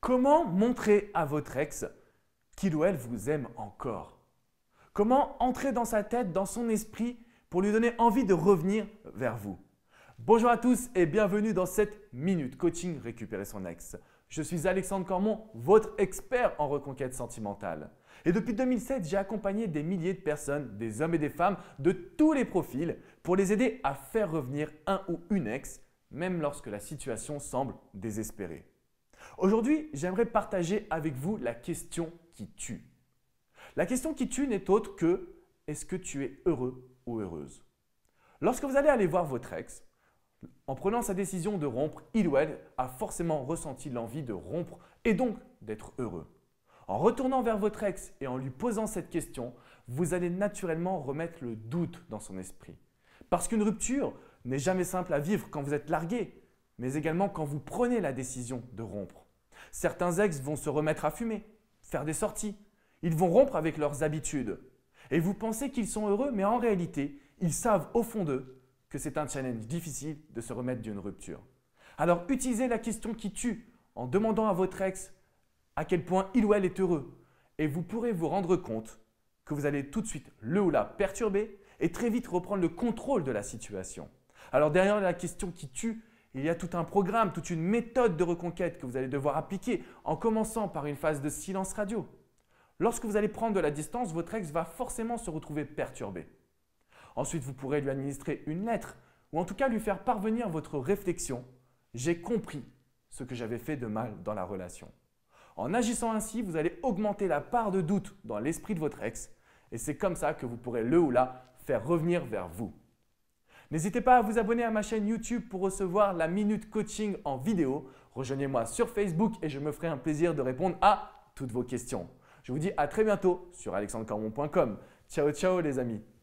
Comment montrer à votre ex qu'il ou elle vous aime encore Comment entrer dans sa tête, dans son esprit, pour lui donner envie de revenir vers vous Bonjour à tous et bienvenue dans cette minute coaching récupérer son ex. Je suis Alexandre Cormon, votre expert en reconquête sentimentale. Et depuis 2007, j'ai accompagné des milliers de personnes, des hommes et des femmes, de tous les profils, pour les aider à faire revenir un ou une ex, même lorsque la situation semble désespérée. Aujourd'hui, j'aimerais partager avec vous la question qui tue. La question qui tue n'est autre que est-ce que tu es heureux ou heureuse Lorsque vous allez aller voir votre ex, en prenant sa décision de rompre, il ou elle a forcément ressenti l'envie de rompre et donc d'être heureux. En retournant vers votre ex et en lui posant cette question, vous allez naturellement remettre le doute dans son esprit. Parce qu'une rupture n'est jamais simple à vivre quand vous êtes largué, mais également quand vous prenez la décision de rompre. Certains ex vont se remettre à fumer, faire des sorties. Ils vont rompre avec leurs habitudes. Et vous pensez qu'ils sont heureux, mais en réalité, ils savent au fond d'eux que c'est un challenge difficile de se remettre d'une rupture. Alors utilisez la question qui tue en demandant à votre ex à quel point il ou elle est heureux. Et vous pourrez vous rendre compte que vous allez tout de suite le ou la perturber et très vite reprendre le contrôle de la situation. Alors derrière la question qui tue, il y a tout un programme, toute une méthode de reconquête que vous allez devoir appliquer en commençant par une phase de silence radio. Lorsque vous allez prendre de la distance, votre ex va forcément se retrouver perturbé. Ensuite, vous pourrez lui administrer une lettre ou en tout cas lui faire parvenir votre réflexion. J'ai compris ce que j'avais fait de mal dans la relation. En agissant ainsi, vous allez augmenter la part de doute dans l'esprit de votre ex et c'est comme ça que vous pourrez le ou la faire revenir vers vous. N'hésitez pas à vous abonner à ma chaîne YouTube pour recevoir la minute coaching en vidéo. Rejoignez-moi sur Facebook et je me ferai un plaisir de répondre à toutes vos questions. Je vous dis à très bientôt sur alexandrecormon.com. Ciao ciao les amis